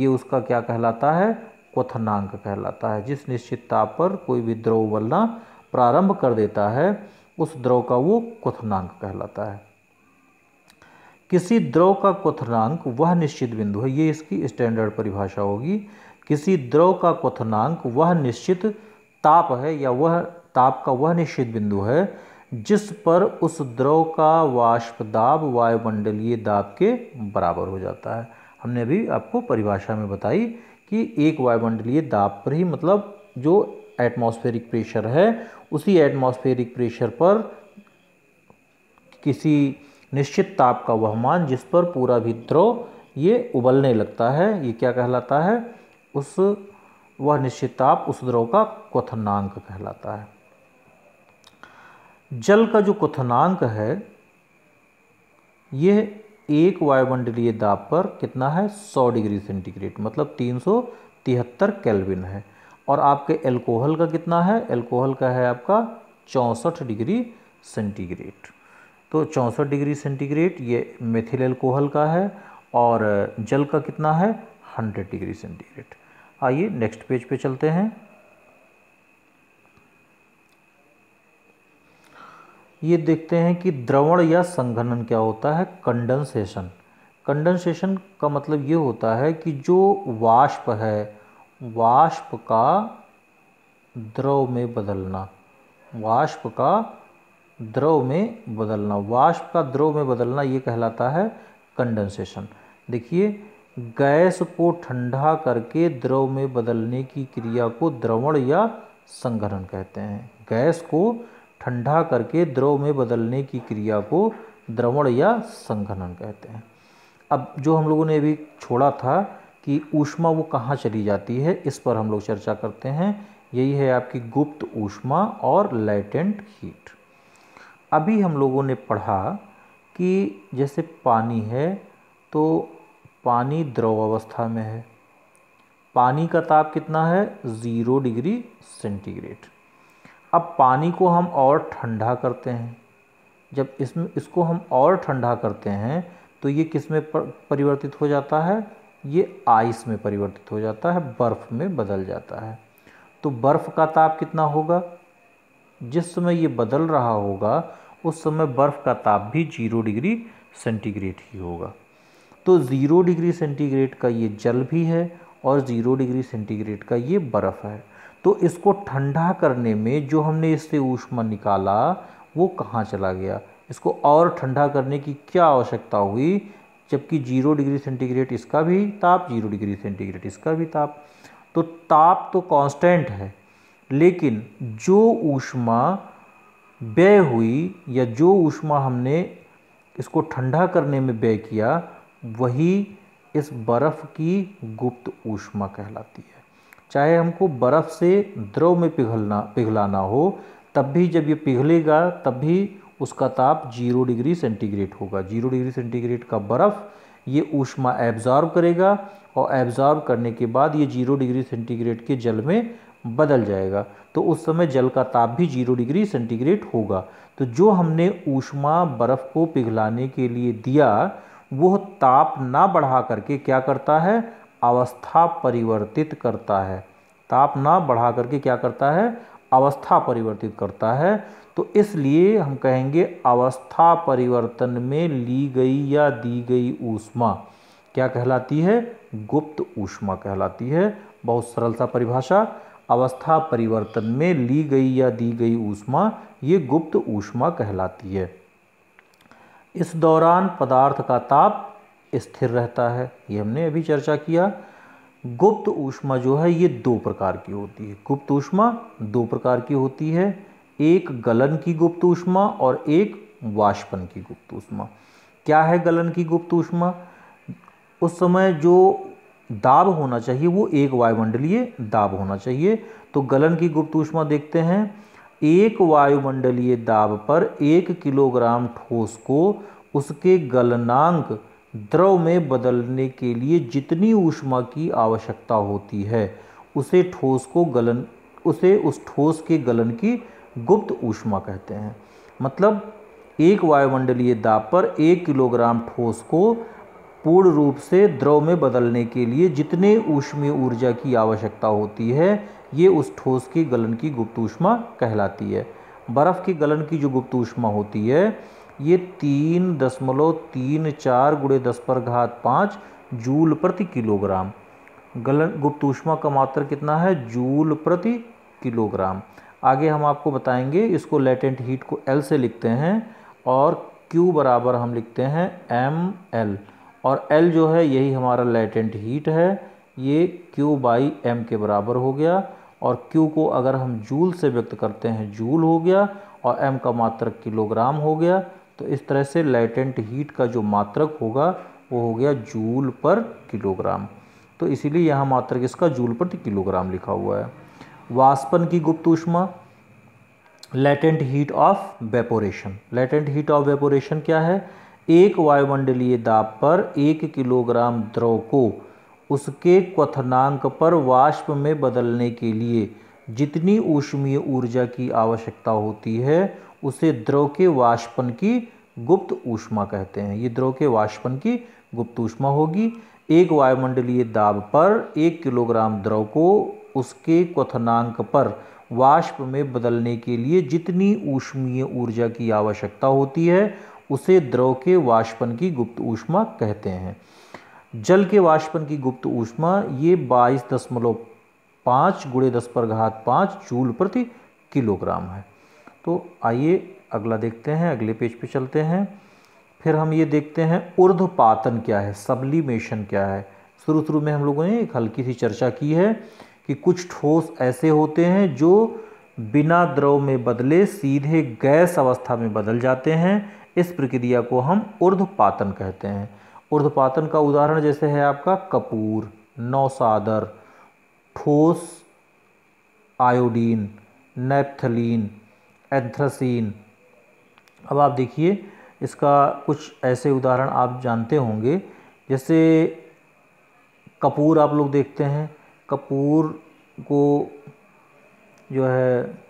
ये उसका क्या कहलाता है क्वथनांक कहलाता है जिस निश्चित ताप पर कोई भी द्रव उबलना प्रारंभ कर देता है उस द्रव का वो क्वथनांक कहलाता है किसी द्रव का क्वथनांक वह निश्चित बिंदु है ये इसकी स्टैंडर्ड परिभाषा होगी किसी द्रव का क्वथनांक वह निश्चित ताप है या वह ताप का वह निश्चित बिंदु है जिस पर उस द्रव का वाष्प दाब वायुमंडलीय दाब के बराबर हो जाता है हमने अभी आपको परिभाषा में बताई कि एक वायुमंडलीय दाब पर ही मतलब जो एटमॉस्फेरिक प्रेशर है उसी एटमॉस्फेरिक प्रेशर पर किसी निश्चित ताप का वहमान जिस पर पूरा भी द्रव ये उबलने लगता है ये क्या कहलाता है उस वह निश्चित ताप उस द्रव का क्वथनांक कहलाता है जल का जो क्वथनांक है यह एक वायुमंडलीय दाब पर कितना है 100 डिग्री सेंटीग्रेड मतलब तीन सौ तिहत्तर कैलविन है और आपके एल्कोहल का कितना है एल्कोहल का है आपका चौंसठ डिग्री सेंटीग्रेड तो चौंसठ डिग्री सेंटीग्रेड ये मेथिल एल्कोहल का है और जल का कितना है 100 डिग्री सेंटीग्रेड आइए नेक्स्ट पेज पे चलते हैं ये देखते हैं कि द्रवण या संघनन क्या होता है कंडेंसेशन कंडेंसेशन का मतलब ये होता है कि जो वाष्प है वाष्प का द्रव में बदलना वाष्प का द्रव में बदलना वाष्प का द्रव में बदलना ये कहलाता है कंडेंसेशन देखिए गैस को ठंडा करके द्रव में बदलने की क्रिया को द्रवण या संघनन कहते हैं गैस को ठंडा करके द्रव में बदलने की क्रिया को द्रवण या संघनन कहते हैं अब जो हम लोगों ने अभी छोड़ा था कि ऊष्मा वो कहाँ चली जाती है इस पर हम लोग चर्चा करते हैं यही है आपकी गुप्त ऊष्मा और लाइटेंट हीट अभी हम लोगों ने पढ़ा कि जैसे पानी है तो पानी द्रव अवस्था में है पानी का ताप कितना है ज़ीरो डिग्री सेंटीग्रेड अब पानी को हम और ठंडा करते हैं जब इसमें इसको हम और ठंडा करते हैं तो ये किस में परिवर्तित हो जाता है ये आइस में परिवर्तित हो जाता है बर्फ़ में बदल जाता है तो बर्फ़ का ताप कितना होगा जिस समय ये बदल रहा होगा उस समय बर्फ़ का ताप भी जीरो डिग्री सेंटीग्रेड ही होगा तो ज़ीरो डिग्री सेंटीग्रेड का ये जल भी है और ज़ीरो डिग्री सेंटीग्रेड का ये बर्फ़ है तो इसको ठंडा करने में जो हमने इससे ऊष्मा निकाला वो कहाँ चला गया इसको और ठंडा करने की क्या आवश्यकता हुई जबकि जीरो डिग्री सेंटीग्रेड इसका भी ताप जीरो डिग्री सेंटीग्रेड इसका भी ताप तो ताप तो कांस्टेंट है लेकिन जो ऊष्मा व्यय हुई या जो ऊष्मा हमने इसको ठंडा करने में व्यय किया वही इस बर्फ़ की गुप्त ऊष्मा कहलाती है चाहे हमको बर्फ़ से द्रव में पिघलना पिघलाना हो तब भी जब ये पिघलेगा तब भी उसका ताप जीरो डिग्री सेंटीग्रेड होगा जीरो डिग्री सेंटीग्रेड का बर्फ़ ये ऊष्मा एब्ज़ॉर्ब करेगा और एब्ज़ॉर्ब करने के बाद ये जीरो डिग्री सेंटीग्रेड के जल में बदल जाएगा तो उस समय जल का ताप भी जीरो डिग्री सेंटीग्रेड होगा तो जो हमने ऊष्मा बर्फ़ को पिघलाने के लिए दिया वो ताप ना बढ़ा करके क्या करता है अवस्था परिवर्तित करता है ताप ना बढ़ा करके क्या करता है अवस्था परिवर्तित करता है तो इसलिए हम कहेंगे अवस्था परिवर्तन में ली गई या दी गई ऊष्मा क्या कहलाती है गुप्त ऊष्मा कहलाती है बहुत सरल सा परिभाषा अवस्था परिवर्तन में ली गई या दी गई ऊष्मा ये गुप्त ऊष्मा कहलाती है इस दौरान पदार्थ का ताप स्थिर रहता है ये हमने अभी चर्चा किया गुप्त ऊष्मा जो है ये दो प्रकार की होती है गुप्त ऊष्मा दो प्रकार की होती है एक गलन की गुप्त ऊष्मा और एक वाष्पन की गुप्त ऊष्मा क्या है गलन की गुप्त ऊष्मा उस समय जो दाब होना चाहिए वो एक वायुमंडलीय दाब होना चाहिए तो गलन की गुप्त ऊष्मा देखते हैं एक वायुमंडलीय दाब पर एक किलोग्राम ठोस को उसके गलनांक द्रव में बदलने के लिए जितनी ऊष्मा की आवश्यकता होती है उसे ठोस को गलन उसे उस ठोस के गलन की गुप्त ऊष्मा कहते हैं मतलब एक वायुमंडलीय दाब पर एक किलोग्राम ठोस को पूर्ण रूप से द्रव में बदलने के लिए जितने ऊष्मीय ऊर्जा की आवश्यकता होती है ये उस ठोस के गलन की गुप्त ऊष्मा कहलाती है बर्फ़ के गलन की जो गुप्त ऊष्मा होती है ये तीन दशमलव तीन चार गुड़े दस पर घात पाँच जूल प्रति किलोग्राम गलन गुप्त ऊष्मा का मात्र कितना है जूल प्रति किलोग्राम आगे हम आपको बताएंगे इसको लेटेंट हीट को एल से लिखते हैं और क्यू बराबर हम लिखते हैं एम एल और एल जो है यही हमारा लेटेंट हीट है ये क्यू बाई एम के बराबर हो गया और क्यू को अगर हम जूल से व्यक्त करते हैं जूल हो गया और एम का मात्रक किलोग्राम हो गया तो इस तरह से लेटेंट हीट का जो मात्रक होगा वो हो गया जूल पर किलोग्राम तो इसीलिए यहाँ मात्रक इसका जूल प्रति किलोग्राम लिखा हुआ है वाष्पन की गुप्त ऊष्मा latent heat of vaporation latent heat of vaporation क्या है एक वायुमंडलीय दाब पर एक किलोग्राम द्रव को उसके क्वथनांक पर वाष्प में बदलने के लिए जितनी ऊष्मीय ऊर्जा की आवश्यकता होती है उसे द्रव के वाष्पन की गुप्त ऊष्मा कहते हैं ये द्रव के वाष्पन की गुप्त ऊष्मा होगी एक वायुमंडलीय दाब पर एक किलोग्राम द्रव को उसके क्वथनांक पर वाष्प में बदलने के लिए जितनी ऊष्मीय ऊर्जा की आवश्यकता होती है उसे द्रव के वाष्पन की गुप्त ऊष्मा कहते हैं जल के वाष्पन की गुप्त ऊष्मा ये बाईस दशमलव पाँच गुड़े दस पर घात पाँच जूल प्रति किलोग्राम है तो आइए अगला देखते हैं अगले पेज पे चलते हैं फिर हम ये देखते हैं ऊर्ध्वपातन क्या है सबलीमेशन क्या है शुरू शुरू में हम लोगों ने एक हल्की सी चर्चा की है कि कुछ ठोस ऐसे होते हैं जो बिना द्रव में बदले सीधे गैस अवस्था में बदल जाते हैं इस प्रक्रिया को हम ऊर्ध्वपातन कहते हैं ऊर्ध्वपातन का उदाहरण जैसे है आपका कपूर नौसादर ठोस आयोडीन नेपथलीन एथ्रासीन अब आप देखिए इसका कुछ ऐसे उदाहरण आप जानते होंगे जैसे कपूर आप लोग देखते हैं कपूर को जो है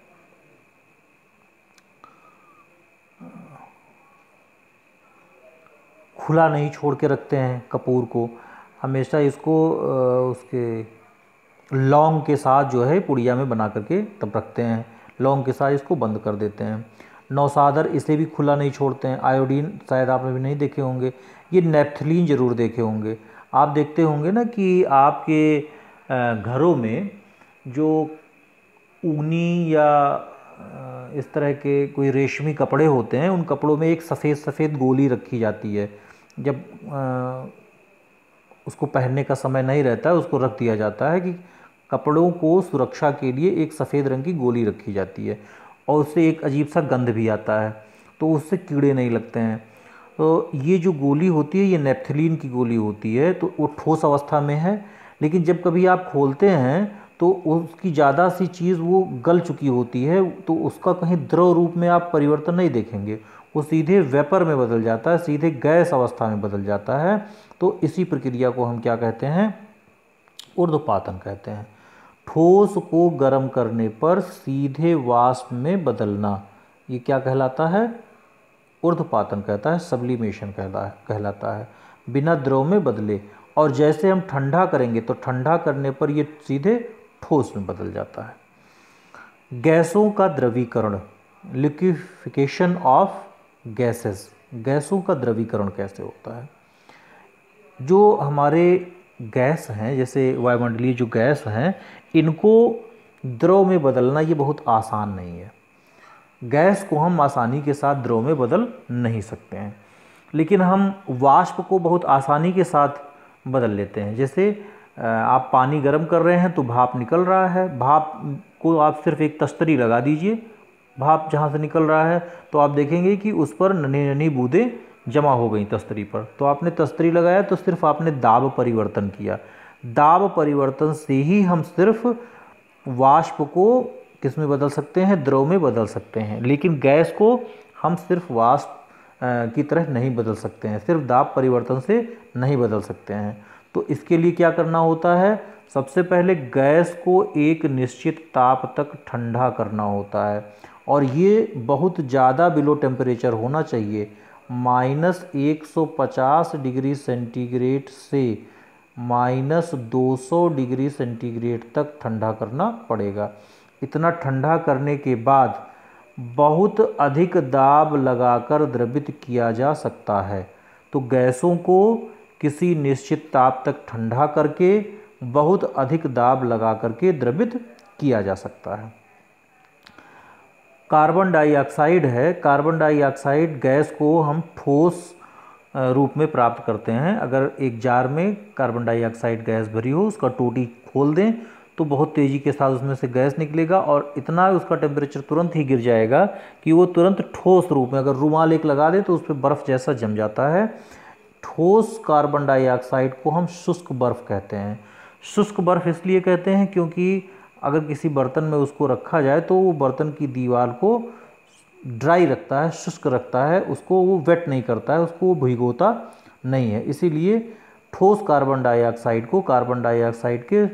खुला नहीं छोड़ के रखते हैं कपूर को हमेशा इसको उसके लौंग के साथ जो है पुड़िया में बना करके तब रखते हैं लौंग के साथ इसको बंद कर देते हैं नौसादर इसे भी खुला नहीं छोड़ते हैं आयोडीन शायद आपने भी नहीं देखे होंगे ये नेप्थलीन ज़रूर देखे होंगे आप देखते होंगे ना कि आपके घरों में जो ऊनी या इस तरह के कोई रेशमी कपड़े होते हैं उन कपड़ों में एक सफ़ेद सफ़ेद गोली रखी जाती है जब उसको पहनने का समय नहीं रहता है उसको रख दिया जाता है कि कपड़ों को सुरक्षा के लिए एक सफ़ेद रंग की गोली रखी जाती है और उससे एक अजीब सा गंध भी आता है तो उससे कीड़े नहीं लगते हैं तो ये जो गोली होती है ये नेपथिलीन की गोली होती है तो वो ठोस अवस्था में है लेकिन जब कभी आप खोलते हैं तो उसकी ज़्यादा सी चीज़ वो गल चुकी होती है तो उसका कहीं द्रव रूप में आप परिवर्तन नहीं देखेंगे वो सीधे वेपर में बदल जाता है सीधे गैस अवस्था में बदल जाता है तो इसी प्रक्रिया को हम क्या कहते हैं उर्दपातन कहते हैं ठोस को गर्म करने पर सीधे वाष्प में बदलना ये क्या कहलाता है उर्धपातन कहता है सब्लिमेशन कहला कहलाता है बिना द्रव में बदले और जैसे हम ठंडा करेंगे तो ठंडा करने पर ये सीधे ठोस में बदल जाता है गैसों का द्रवीकरण लिक्विफिकेशन ऑफ गैसेस गैसों का द्रवीकरण कैसे होता है जो हमारे गैस हैं जैसे वायुमंडलीय जो गैस हैं इनको द्रव में बदलना ये बहुत आसान नहीं है गैस को हम आसानी के साथ द्रव में बदल नहीं सकते हैं लेकिन हम वाष्प को बहुत आसानी के साथ बदल लेते हैं जैसे आप पानी गर्म कर रहे हैं तो भाप निकल रहा है भाप को आप सिर्फ एक तस्तरी लगा दीजिए भाप जहाँ से निकल रहा है तो आप देखेंगे कि उस पर नन्ही नन्ही बूंदें जमा हो गई तस्तरी पर तो आपने तस्तरी लगाया तो सिर्फ आपने दाब परिवर्तन किया दाब परिवर्तन से ही हम सिर्फ वाष्प को किस में बदल सकते हैं द्रव में बदल सकते हैं लेकिन गैस को हम सिर्फ वाष्प की तरह नहीं बदल सकते हैं सिर्फ दाब परिवर्तन से नहीं बदल सकते हैं तो इसके लिए क्या करना होता है सबसे पहले गैस को एक निश्चित ताप तक ठंडा करना होता है और ये बहुत ज़्यादा बिलो टेम्परेचर होना चाहिए माइनस एक सौ पचास डिग्री सेंटीग्रेड से माइनस दो सौ डिग्री सेंटीग्रेड तक ठंडा करना पड़ेगा इतना ठंडा करने के बाद बहुत अधिक दाब लगाकर द्रवित किया जा सकता है तो गैसों को किसी निश्चित ताप तक ठंडा करके बहुत अधिक दाब लगा करके द्रवित किया जा सकता है कार्बन डाइऑक्साइड है कार्बन डाइऑक्साइड गैस को हम ठोस रूप में प्राप्त करते हैं अगर एक जार में कार्बन डाइऑक्साइड गैस भरी हो उसका टोटी खोल दें तो बहुत तेज़ी के साथ उसमें से गैस निकलेगा और इतना उसका टेम्परेचर तुरंत ही गिर जाएगा कि वो तुरंत ठोस रूप में अगर रुमाल एक लगा दें तो उस पर बर्फ़ जैसा जम जाता है ठोस कार्बन डाइऑक्साइड को हम शुष्क बर्फ़ कहते हैं शुष्क बर्फ़ इसलिए कहते हैं क्योंकि अगर किसी बर्तन में उसको रखा जाए तो वो बर्तन की दीवार को ड्राई रखता है शुष्क रखता है उसको वो वेट नहीं करता है उसको वो भिगोता नहीं है इसीलिए ठोस कार्बन डाइऑक्साइड को कार्बन डाइऑक्साइड के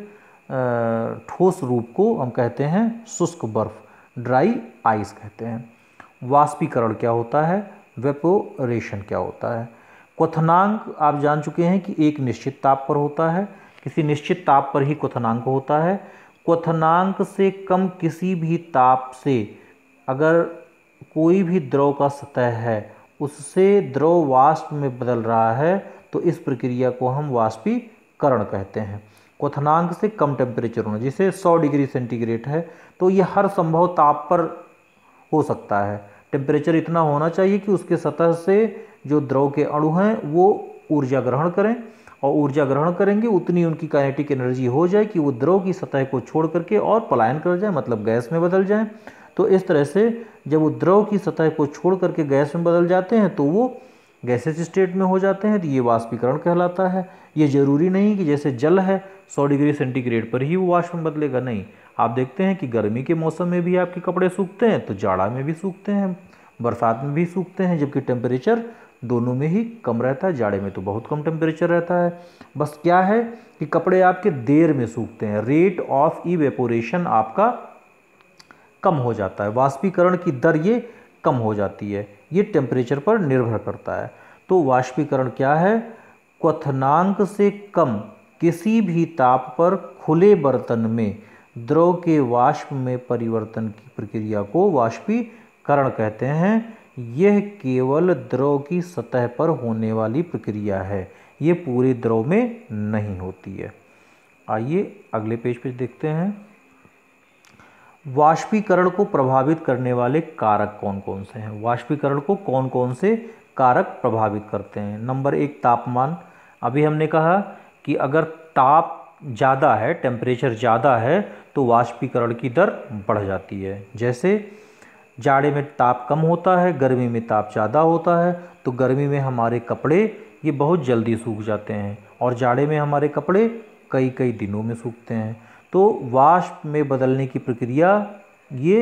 ठोस रूप को हम कहते हैं शुष्क बर्फ ड्राई आइस कहते हैं वाष्पीकरण क्या होता है वेपोरेशन क्या होता है क्वथनांक आप जान चुके हैं कि एक निश्चित ताप पर होता है किसी निश्चित ताप पर ही क्वथनांक होता है क्वथनांक से कम किसी भी ताप से अगर कोई भी द्रव का सतह है उससे द्रव वाष्प में बदल रहा है तो इस प्रक्रिया को हम वाष्पीकरण कहते हैं क्वथनांक से कम टेम्परेचर होना जिसे 100 डिग्री सेंटीग्रेड है तो ये हर संभव ताप पर हो सकता है टेम्परेचर इतना होना चाहिए कि उसके सतह से जो द्रव के अणु हैं वो ऊर्जा ग्रहण करें और ऊर्जा ग्रहण करेंगे उतनी उनकी काइनेटिक एनर्जी हो जाए कि वो द्रव की सतह को छोड़ करके और पलायन कर जाए मतलब गैस में बदल जाए तो इस तरह से जब वो द्रव की सतह को छोड़ करके गैस में बदल जाते हैं तो वो गैसेज स्टेट में हो जाते हैं तो ये वाष्पीकरण कहलाता है ये ज़रूरी नहीं कि जैसे जल है सौ डिग्री सेंटीग्रेड पर ही वो वाष्प में बदलेगा नहीं आप देखते हैं कि गर्मी के मौसम में भी आपके कपड़े सूखते हैं तो जाड़ा में भी सूखते हैं बरसात में भी सूखते हैं जबकि टेम्परेचर दोनों में ही कम रहता है जाड़े में तो बहुत कम टेम्परेचर रहता है बस क्या है कि कपड़े आपके देर में सूखते हैं रेट ऑफ ई आपका कम हो जाता है वाष्पीकरण की दर ये कम हो जाती है ये टेम्परेचर पर निर्भर करता है तो वाष्पीकरण क्या है क्वथनांक से कम किसी भी ताप पर खुले बर्तन में द्रव के वाष्प में परिवर्तन की प्रक्रिया को वाष्पीकरण कहते हैं यह केवल द्रव की सतह पर होने वाली प्रक्रिया है ये पूरे द्रव में नहीं होती है आइए अगले पेज पे देखते हैं वाष्पीकरण को प्रभावित करने वाले कारक कौन कौन से हैं वाष्पीकरण को कौन कौन से कारक प्रभावित करते हैं नंबर एक तापमान अभी हमने कहा कि अगर ताप ज़्यादा है टेम्परेचर ज़्यादा है तो वाष्पीकरण की दर बढ़ जाती है जैसे जाड़े में ताप कम होता है गर्मी में ताप ज़्यादा होता है तो गर्मी में हमारे कपड़े ये बहुत जल्दी सूख जाते हैं और जाड़े में हमारे कपड़े कई कई दिनों में सूखते हैं तो वाष्प में बदलने की प्रक्रिया ये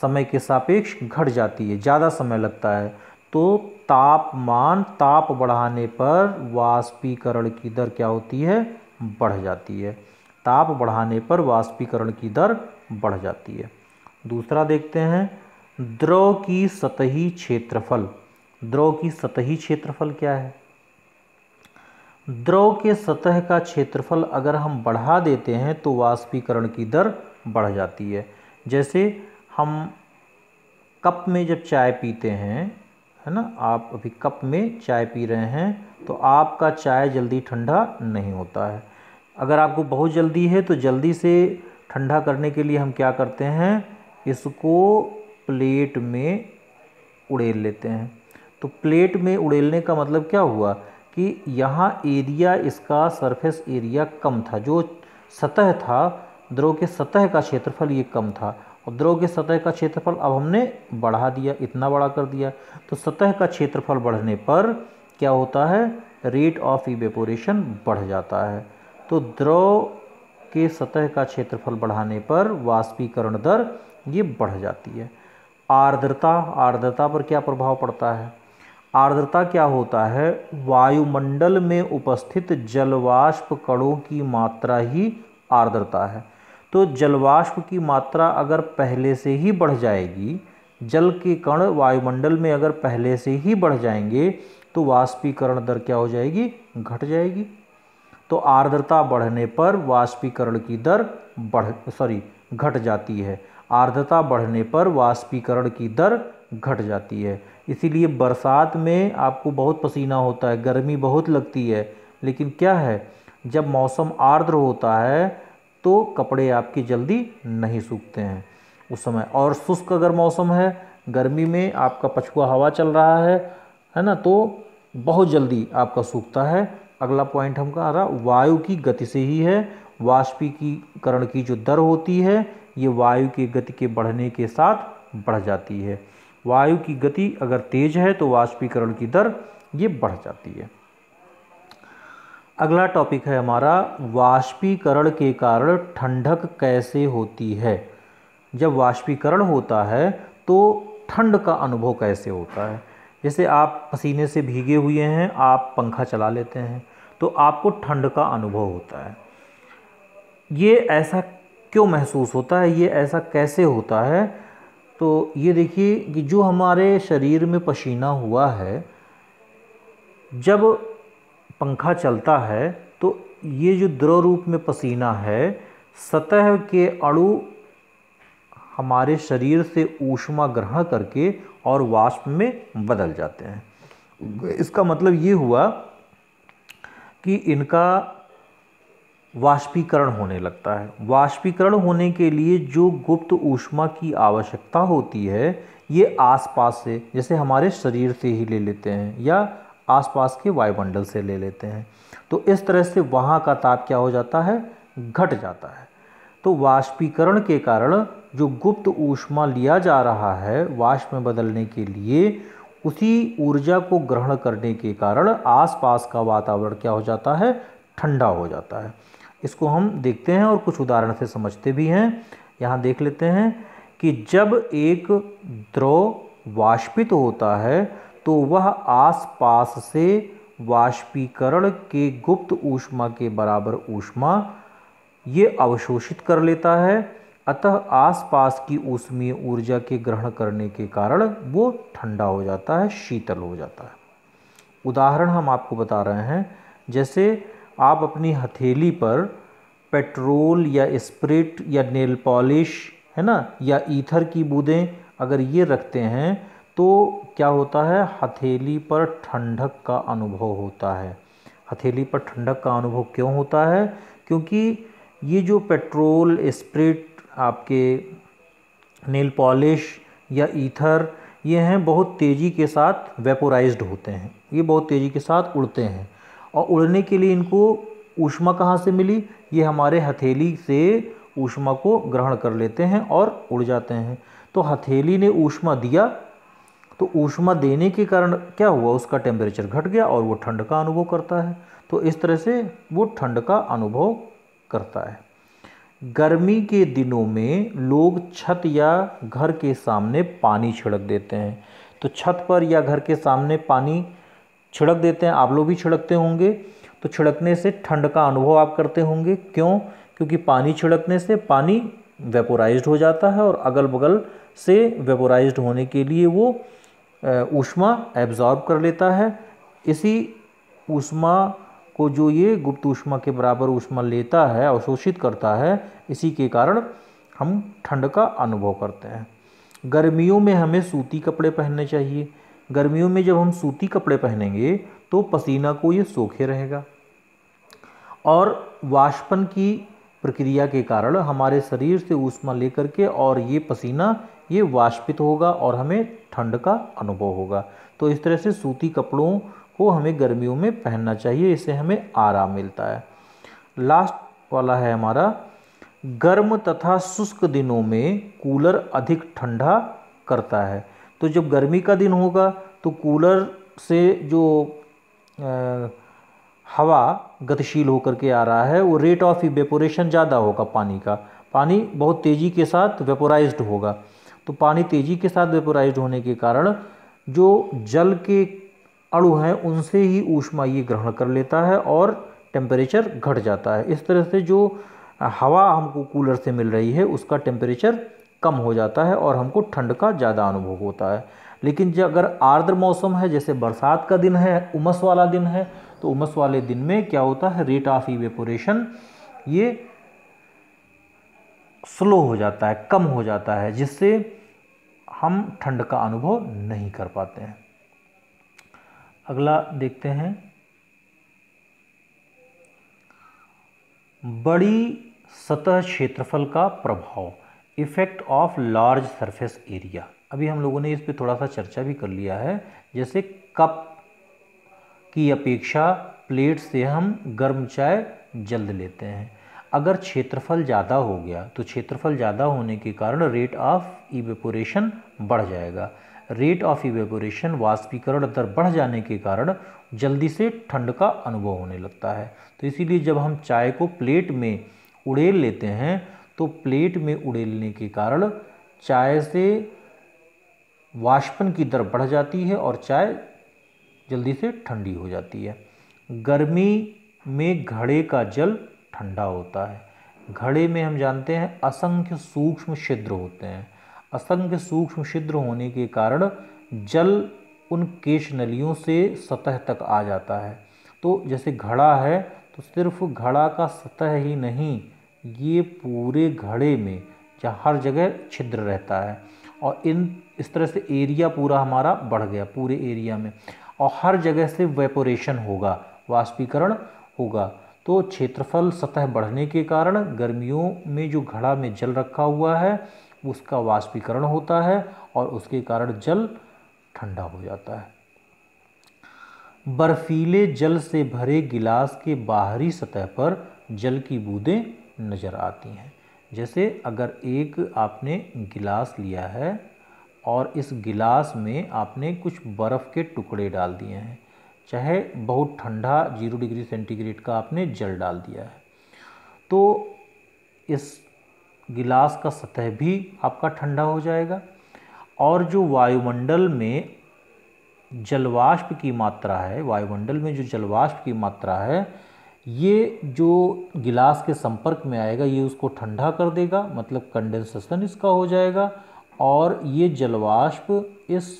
समय के सापेक्ष घट जाती है ज़्यादा समय लगता है तो तापमान ताप बढ़ाने पर वाष्पीकरण की दर क्या होती है बढ़ जाती है ताप बढ़ाने पर वाष्पीकरण की दर बढ़ जाती है दूसरा देखते हैं द्रव की सतही क्षेत्रफल द्रव की सतही क्षेत्रफल क्या है द्रव के सतह का क्षेत्रफल अगर हम बढ़ा देते हैं तो वाष्पीकरण की दर बढ़ जाती है जैसे हम कप में जब चाय पीते हैं है ना आप अभी कप में चाय पी रहे हैं तो आपका चाय जल्दी ठंडा नहीं होता है अगर आपको बहुत जल्दी है तो जल्दी से ठंडा करने के लिए हम क्या करते हैं इसको प्लेट में उड़ेल लेते हैं तो प्लेट में उड़ेलने का मतलब क्या हुआ कि यहाँ एरिया इसका सरफेस एरिया कम था जो सतह था द्रव के सतह का क्षेत्रफल ये कम था और द्रव के सतह का क्षेत्रफल अब हमने बढ़ा दिया इतना बड़ा कर दिया तो सतह का क्षेत्रफल बढ़ने पर क्या होता है रेट ऑफ इवेपोरेशन बढ़ जाता है तो द्रव के सतह का क्षेत्रफल बढ़ाने पर वाष्पीकरण दर ये बढ़ जाती है आर्द्रता आर्द्रता पर क्या प्रभाव पड़ता है आर्द्रता क्या होता है वायुमंडल में उपस्थित जलवाष्प कणों की मात्रा ही आर्द्रता है तो जलवाष्प की मात्रा अगर पहले से ही बढ़ जाएगी जल के कण वायुमंडल में अगर पहले से ही बढ़ जाएंगे तो वाष्पीकरण दर क्या हो जाएगी घट जाएगी तो आर्द्रता बढ़ने पर वाष्पीकरण की दर बढ़ सॉरी घट जाती है आर्द्रता बढ़ने पर वाष्पीकरण की दर घट जाती है इसीलिए बरसात में आपको बहुत पसीना होता है गर्मी बहुत लगती है लेकिन क्या है जब मौसम आर्द्र होता है तो कपड़े आपके जल्दी नहीं सूखते हैं उस समय और शुष्क अगर मौसम है गर्मी में आपका पछुआ हवा चल रहा है है ना तो बहुत जल्दी आपका सूखता है अगला पॉइंट हमका आ रहा वायु की गति से ही है वाष्पीकरण की जो दर होती है ये वायु की गति के बढ़ने के साथ बढ़ जाती है वायु की गति अगर तेज है तो वाष्पीकरण की दर ये बढ़ जाती है अगला टॉपिक है हमारा वाष्पीकरण के कारण ठंडक कैसे होती है जब वाष्पीकरण होता है तो ठंड का अनुभव कैसे होता है जैसे आप पसीने से भीगे हुए हैं आप पंखा चला लेते हैं तो आपको ठंड का अनुभव होता है ये ऐसा क्यों महसूस होता है ये ऐसा कैसे होता है तो ये देखिए कि जो हमारे शरीर में पसीना हुआ है जब पंखा चलता है तो ये जो द्रव रूप में पसीना है सतह के अणु हमारे शरीर से ऊष्मा ग्रहण करके और वाष्प में बदल जाते हैं इसका मतलब ये हुआ कि इनका वाष्पीकरण होने लगता है वाष्पीकरण होने के लिए जो गुप्त ऊष्मा की आवश्यकता होती है ये आसपास से जैसे हमारे शरीर से ही ले लेते हैं या आसपास के वायुमंडल से ले लेते हैं तो इस तरह से वहाँ का ताप क्या हो जाता है घट जाता है तो वाष्पीकरण के कारण जो गुप्त ऊष्मा लिया जा रहा है वाष्प में बदलने के लिए उसी ऊर्जा को ग्रहण करने के कारण आसपास का वातावरण क्या हो जाता है ठंडा हो जाता है इसको हम देखते हैं और कुछ उदाहरण से समझते भी हैं यहाँ देख लेते हैं कि जब एक द्रव वाष्पित होता है तो वह आसपास से वाष्पीकरण के गुप्त ऊष्मा के बराबर ऊष्मा ये अवशोषित कर लेता है अतः आसपास की ऊष्मीय ऊर्जा के ग्रहण करने के कारण वो ठंडा हो जाता है शीतल हो जाता है उदाहरण हम आपको बता रहे हैं जैसे आप अपनी हथेली पर पेट्रोल या स्प्रिट या नेल पॉलिश है ना या ईथर की बूंदें अगर ये रखते हैं तो क्या होता है हथेली पर ठंडक का अनुभव होता है हथेली पर ठंडक का अनुभव क्यों होता है क्योंकि ये जो पेट्रोल स्प्रिट आपके नेल पॉलिश या ईथर ये हैं बहुत तेज़ी के साथ वेपोराइज्ड होते हैं ये बहुत तेज़ी के साथ उड़ते हैं और उड़ने के लिए इनको ऊष्मा कहाँ से मिली ये हमारे हथेली से ऊष्मा को ग्रहण कर लेते हैं और उड़ जाते हैं तो हथेली ने ऊष्मा दिया तो ऊष्मा देने के कारण क्या हुआ उसका टेम्परेचर घट गया और वो ठंड का अनुभव करता है तो इस तरह से वो ठंड का अनुभव करता है गर्मी के दिनों में लोग छत या घर के सामने पानी छिड़क देते हैं तो छत पर या घर के सामने पानी छिड़क देते हैं आप लोग भी छिड़कते होंगे तो छिड़कने से ठंड का अनुभव आप करते होंगे क्यों क्योंकि पानी छिड़कने से पानी वेपोराइज्ड हो जाता है और अगल बगल से वेपोराइज्ड होने के लिए वो ऊष्मा एब्जॉर्ब कर लेता है इसी ऊष्मा को जो ये गुप्त ऊष्मा के बराबर ऊष्मा लेता है अवशोषित करता है इसी के कारण हम ठंड का अनुभव करते हैं गर्मियों में हमें सूती कपड़े पहनने चाहिए गर्मियों में जब हम सूती कपड़े पहनेंगे तो पसीना को ये सोखे रहेगा और वाष्पन की प्रक्रिया के कारण हमारे शरीर से ऊष्मा लेकर के और ये पसीना ये वाष्पित होगा और हमें ठंड का अनुभव होगा तो इस तरह से सूती कपड़ों को हमें गर्मियों में पहनना चाहिए इससे हमें आराम मिलता है लास्ट वाला है हमारा गर्म तथा शुष्क दिनों में कूलर अधिक ठंडा करता है तो जब गर्मी का दिन होगा तो कूलर से जो आ, हवा गतिशील होकर के आ रहा है वो रेट ऑफ वेपोरेशन ज़्यादा होगा पानी का पानी बहुत तेज़ी के साथ वेपोराइज्ड होगा तो पानी तेज़ी के साथ वेपोराइज्ड होने के कारण जो जल के अणु हैं उनसे ही ऊष्मा ये ग्रहण कर लेता है और टेम्परेचर घट जाता है इस तरह से जो हवा हमको कूलर से मिल रही है उसका टेम्परेचर कम हो जाता है और हमको ठंड का ज़्यादा अनुभव होता है लेकिन जब अगर आर्द्र मौसम है जैसे बरसात का दिन है उमस वाला दिन है तो उमस वाले दिन में क्या होता है रेट ऑफ इवेपोरेशन ये स्लो हो जाता है कम हो जाता है जिससे हम ठंड का अनुभव नहीं कर पाते हैं अगला देखते हैं बड़ी सतह क्षेत्रफल का प्रभाव effect of large surface area अभी हम लोगों ने इस पर थोड़ा सा चर्चा भी कर लिया है जैसे कप की अपेक्षा प्लेट से हम गर्म चाय जल्द लेते हैं अगर क्षेत्रफल ज़्यादा हो गया तो क्षेत्रफल ज़्यादा होने के कारण रेट ऑफ इवेपोरेशन बढ़ जाएगा रेट ऑफ इवेपोरेशन वाष्पीकरण दर बढ़ जाने के कारण जल्दी से ठंड का अनुभव होने लगता है तो इसीलिए जब हम चाय को प्लेट में उड़ेल लेते हैं तो प्लेट में उड़ेलने के कारण चाय से वाष्पन की दर बढ़ जाती है और चाय जल्दी से ठंडी हो जाती है गर्मी में घड़े का जल ठंडा होता है घड़े में हम जानते हैं असंख्य सूक्ष्म छिद्र होते हैं असंख्य सूक्ष्म छिद्र होने के कारण जल उन केश नलियों से सतह तक आ जाता है तो जैसे घड़ा है तो सिर्फ घड़ा का सतह ही नहीं ये पूरे घड़े में जहाँ हर जगह छिद्र रहता है और इन इस तरह से एरिया पूरा हमारा बढ़ गया पूरे एरिया में और हर जगह से वेपोरेशन होगा वाष्पीकरण होगा तो क्षेत्रफल सतह बढ़ने के कारण गर्मियों में जो घड़ा में जल रखा हुआ है उसका वाष्पीकरण होता है और उसके कारण जल ठंडा हो जाता है बर्फीले जल से भरे गिलास के बाहरी सतह पर जल की बूंदें नज़र आती हैं जैसे अगर एक आपने गिलास लिया है और इस गिलास में आपने कुछ बर्फ़ के टुकड़े डाल दिए हैं चाहे बहुत ठंडा जीरो डिग्री सेंटीग्रेड का आपने जल डाल दिया है तो इस गिलास का सतह भी आपका ठंडा हो जाएगा और जो वायुमंडल में जलवाष्प की मात्रा है वायुमंडल में जो जलवाष्प की मात्रा है ये जो गिलास के संपर्क में आएगा ये उसको ठंडा कर देगा मतलब कंडेंसेशन इसका हो जाएगा और ये जलवाष्प इस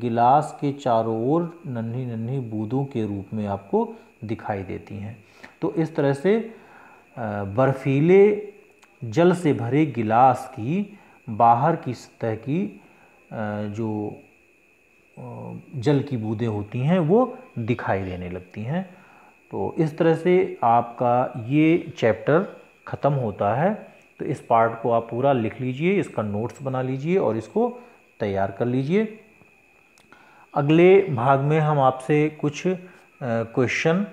गिलास के चारों ओर नन्ही नन्ही बूंदों के रूप में आपको दिखाई देती हैं तो इस तरह से बर्फीले जल से भरे गिलास की बाहर की सतह की जो जल की बूंदें होती हैं वो दिखाई देने लगती हैं तो इस तरह से आपका ये चैप्टर ख़त्म होता है तो इस पार्ट को आप पूरा लिख लीजिए इसका नोट्स बना लीजिए और इसको तैयार कर लीजिए अगले भाग में हम आपसे कुछ क्वेश्चन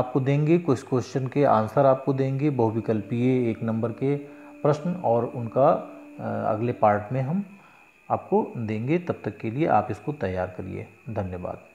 आपको देंगे कुछ क्वेश्चन के आंसर आपको देंगे बहुविकल्पीय एक नंबर के प्रश्न और उनका अगले पार्ट में हम आपको देंगे तब तक के लिए आप इसको तैयार करिए धन्यवाद